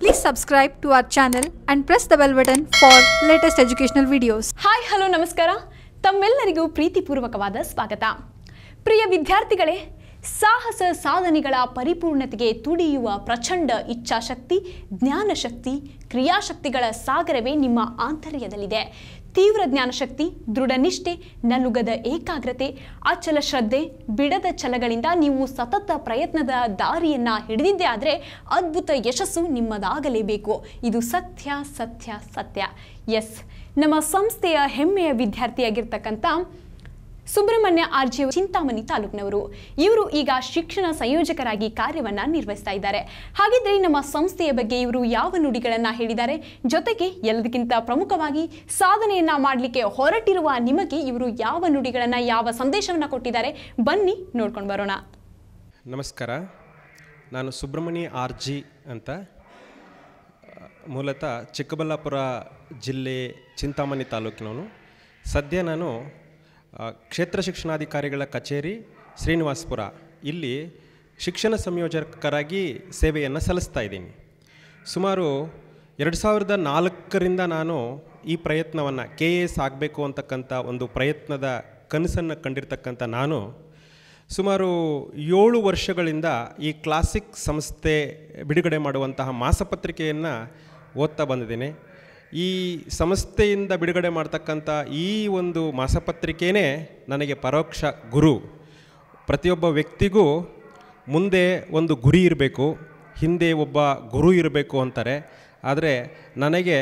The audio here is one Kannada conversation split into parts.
Please subscribe to our channel and press the bell button for latest educational videos. Hi hello ನಮಸ್ಕಾರ ತಮ್ಮೆಲ್ಲರಿಗೂ ಪ್ರೀತಿಪೂರ್ವಕವಾದ ಸ್ವಾಗತ ಪ್ರಿಯ ವಿದ್ಯಾರ್ಥಿಗಳೇ ಸಾಹಸ ಸಾಧನೆಗಳ ಪರಿಪೂರ್ಣತೆಗೆ ತುಡಿಯುವ ಪ್ರಚಂಡ ಇಚ್ಛಾಶಕ್ತಿ ಜ್ಞಾನಶಕ್ತಿ ಕ್ರಿಯಾಶಕ್ತಿಗಳ ಸಾಗರವೇ ನಿಮ್ಮ ಆಂತರ್ಯದಲ್ಲಿದೆ ತೀವ್ರ ಜ್ಞಾನಶಕ್ತಿ ನಿಷ್ಠೆ ನಲುಗದ ಏಕಾಗ್ರತೆ ಅಚಲ ಶ್ರದ್ಧೆ ಬಿಡದ ಛಲಗಳಿಂದ ನೀವು ಸತತ ಪ್ರಯತ್ನದ ದಾರಿಯನ್ನು ಹಿಡಿದಿದ್ದೇ ಆದರೆ ಅದ್ಭುತ ಯಶಸ್ಸು ನಿಮ್ಮದಾಗಲೇಬೇಕು ಇದು ಸತ್ಯ ಸತ್ಯ ಸತ್ಯ ಎಸ್ ನಮ್ಮ ಸಂಸ್ಥೆಯ ಹೆಮ್ಮೆಯ ವಿದ್ಯಾರ್ಥಿಯಾಗಿರ್ತಕ್ಕಂಥ ಸುಬ್ರಹ್ಮಣ್ಯ ಆರ್ಜಿ ಚಿಂತಾಮಣಿ ತಾಲೂಕಿನವರು ಇವರು ಈಗ ಶಿಕ್ಷಣ ಸಂಯೋಜಕರಾಗಿ ಕಾರ್ಯವನ್ನ ನಿರ್ವಹಿಸ್ತಾ ಇದ್ದಾರೆ ಹಾಗಿದ್ರೆ ನಮ್ಮ ಸಂಸ್ಥೆಯ ಬಗ್ಗೆ ಇವರು ಯಾವ ನುಡಿಗಳನ್ನ ಹೇಳಿದ್ದಾರೆ ಜೊತೆಗೆ ಎಲ್ಲದಕ್ಕಿಂತ ಪ್ರಮುಖವಾಗಿ ಸಾಧನೆಯನ್ನ ಮಾಡಲಿಕ್ಕೆ ಹೊರಟಿರುವ ನಿಮಗೆ ಇವರು ಯಾವ ನುಡಿಗಳನ್ನ ಯಾವ ಸಂದೇಶವನ್ನ ಕೊಟ್ಟಿದ್ದಾರೆ ಬನ್ನಿ ನೋಡ್ಕೊಂಡು ಬರೋಣ ನಮಸ್ಕಾರ ನಾನು ಸುಬ್ರಹ್ಮಣ್ಯ ಆರ್ಜಿ ಅಂತ ಮೂಲತಃ ಚಿಕ್ಕಬಳ್ಳಾಪುರ ಜಿಲ್ಲೆ ಚಿಂತಾಮಣಿ ತಾಲೂಕಿನವನು ಸದ್ಯ ನಾನು ಕ್ಷೇತ್ರ ಶಿಕ್ಷಣಾಧಿಕಾರಿಗಳ ಕಚೇರಿ ಶ್ರೀನಿವಾಸಪುರ ಇಲ್ಲಿ ಶಿಕ್ಷಣ ಸಂಯೋಜಕರಾಗಿ ಸೇವೆಯನ್ನು ಸಲ್ಲಿಸ್ತಾ ಇದ್ದೀನಿ ಸುಮಾರು ಎರಡು ಸಾವಿರದ ನಾಲ್ಕರಿಂದ ನಾನು ಈ ಪ್ರಯತ್ನವನ್ನು ಕೆ ಎ ಎಸ್ ಆಗಬೇಕು ಅಂತಕ್ಕಂಥ ಒಂದು ಪ್ರಯತ್ನದ ಕನಸನ್ನು ಕಂಡಿರ್ತಕ್ಕಂಥ ನಾನು ಸುಮಾರು ಏಳು ವರ್ಷಗಳಿಂದ ಈ ಕ್ಲಾಸಿಕ್ ಸಂಸ್ಥೆ ಬಿಡುಗಡೆ ಮಾಡುವಂತಹ ಮಾಸಪತ್ರಿಕೆಯನ್ನು ಓದ್ತಾ ಬಂದಿದ್ದೀನಿ ಈ ಸಂಸ್ಥೆಯಿಂದ ಬಿಡುಗಡೆ ಮಾಡ್ತಕ್ಕಂಥ ಈ ಒಂದು ಮಾಸಪತ್ರಿಕೆಯೇ ನನಗೆ ಪರೋಕ್ಷ ಗುರು ಪ್ರತಿಯೊಬ್ಬ ವ್ಯಕ್ತಿಗೂ ಮುಂದೆ ಒಂದು ಗುರಿ ಇರಬೇಕು ಹಿಂದೆ ಒಬ್ಬ ಗುರು ಇರಬೇಕು ಅಂತಾರೆ ಆದರೆ ನನಗೆ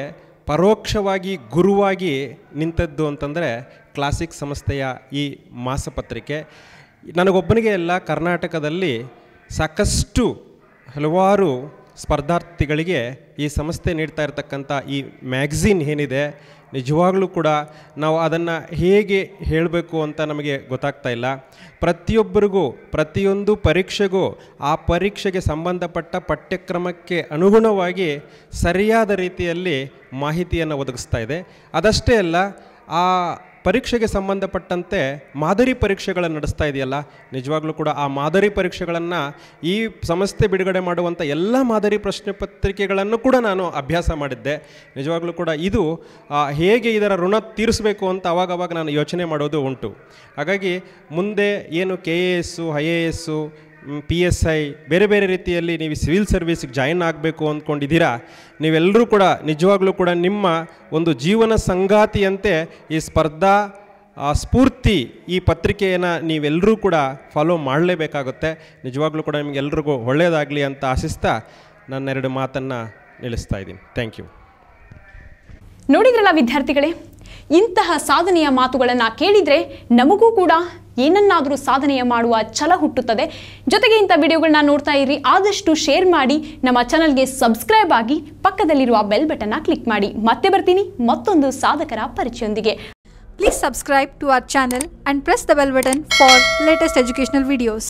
ಪರೋಕ್ಷವಾಗಿ ಗುರುವಾಗಿ ನಿಂತದ್ದು ಅಂತಂದರೆ ಕ್ಲಾಸಿಕ್ ಸಂಸ್ಥೆಯ ಈ ಮಾಸಪತ್ರಿಕೆ ನನಗೊಬ್ಬನಿಗೆ ಎಲ್ಲ ಕರ್ನಾಟಕದಲ್ಲಿ ಸಾಕಷ್ಟು ಹಲವಾರು ಸ್ಪರ್ಧಾರ್ಥಿಗಳಿಗೆ ಈ ಸಂಸ್ಥೆ ನೀಡ್ತಾ ಇರತಕ್ಕಂಥ ಈ ಮ್ಯಾಗ್ಝಿನ್ ಏನಿದೆ ನಿಜವಾಗಲೂ ಕೂಡ ನಾವು ಅದನ್ನು ಹೇಗೆ ಹೇಳಬೇಕು ಅಂತ ನಮಗೆ ಗೊತ್ತಾಗ್ತಾ ಇಲ್ಲ ಪ್ರತಿಯೊಬ್ಬರಿಗೂ ಪ್ರತಿಯೊಂದು ಪರೀಕ್ಷೆಗೂ ಆ ಪರೀಕ್ಷೆಗೆ ಸಂಬಂಧಪಟ್ಟ ಪಠ್ಯಕ್ರಮಕ್ಕೆ ಅನುಗುಣವಾಗಿ ಸರಿಯಾದ ರೀತಿಯಲ್ಲಿ ಮಾಹಿತಿಯನ್ನು ಒದಗಿಸ್ತಾ ಇದೆ ಅದಷ್ಟೇ ಅಲ್ಲ ಆ ಪರೀಕ್ಷೆಗೆ ಸಂಬಂಧಪಟ್ಟಂತೆ ಮಾದರಿ ಪರೀಕ್ಷೆಗಳನ್ನು ನಡೆಸ್ತಾ ಇದೆಯಲ್ಲ ನಿಜವಾಗ್ಲೂ ಕೂಡ ಆ ಮಾದರಿ ಪರೀಕ್ಷೆಗಳನ್ನು ಈ ಸಂಸ್ಥೆ ಬಿಡುಗಡೆ ಮಾಡುವಂಥ ಎಲ್ಲ ಮಾದರಿ ಪ್ರಶ್ನೆ ಪತ್ರಿಕೆಗಳನ್ನು ಕೂಡ ನಾನು ಅಭ್ಯಾಸ ಮಾಡಿದ್ದೆ ನಿಜವಾಗ್ಲೂ ಕೂಡ ಇದು ಹೇಗೆ ಇದರ ಋಣ ತೀರಿಸಬೇಕು ಅಂತ ಆವಾಗವಾಗ ನಾನು ಯೋಚನೆ ಮಾಡೋದು ಉಂಟು ಹಾಗಾಗಿ ಮುಂದೆ ಏನು K A S I A S P S I ಬೇರೆ ಬೇರೆ ರೀತಿಯಲ್ಲಿ ನೀವು ಸಿವಿಲ್ ಸರ್ವಿಸ್ಗೆ ಜಾಯಿನ್ ಆಗಬೇಕು ಅಂದ್ಕೊಂಡಿದ್ದೀರಾ ನೀವೆಲ್ಲರೂ ಕೂಡ ನಿಜವಾಗ್ಲೂ ಕೂಡ ನಿಮ್ಮ ಒಂದು ಜೀವನ ಸಂಗಾತಿಯಂತೆ ಈ ಸ್ಪರ್ಧಾ ಸ್ಫೂರ್ತಿ ಈ ಪತ್ರಿಕೆಯನ್ನು ನೀವೆಲ್ಲರೂ ಕೂಡ ಫಾಲೋ ಮಾಡಲೇಬೇಕಾಗುತ್ತೆ ನಿಜವಾಗ್ಲೂ ಕೂಡ ನಿಮಗೆಲ್ರಿಗೂ ಒಳ್ಳೆಯದಾಗಲಿ ಅಂತ ಆಶಿಸ್ತಾ ನನ್ನೆರಡು ಮಾತನ್ನು ನಿಲ್ಲಿಸ್ತಾ ಇದ್ದೀನಿ ಥ್ಯಾಂಕ್ ಯು ನೋಡಿದ್ರಲ್ಲ ವಿದ್ಯಾರ್ಥಿಗಳೇ ಇಂತಹ ಸಾಧನೆಯ ಮಾತುಗಳನ್ನು ಕೇಳಿದರೆ ನಮಗೂ ಕೂಡ ಏನನ್ನಾದರೂ ಸಾಧನೆಯ ಮಾಡುವ ಛಲ ಹುಟ್ಟುತ್ತದೆ ಜೊತೆಗೆ ಇಂಥ ವಿಡಿಯೋಗಳನ್ನ ನೋಡ್ತಾ ಇರಿ ಆದಷ್ಟು ಶೇರ್ ಮಾಡಿ ನಮ್ಮ ಚಾನಲ್ಗೆ ಸಬ್ಸ್ಕ್ರೈಬ್ ಆಗಿ ಪಕ್ಕದಲ್ಲಿರುವ ಬೆಲ್ ಬಟನ್ನ ಕ್ಲಿಕ್ ಮಾಡಿ ಮತ್ತೆ ಬರ್ತೀನಿ ಮತ್ತೊಂದು ಸಾಧಕರ ಪರಿಚಯೊಂದಿಗೆ please subscribe to our channel and press the bell button for latest educational videos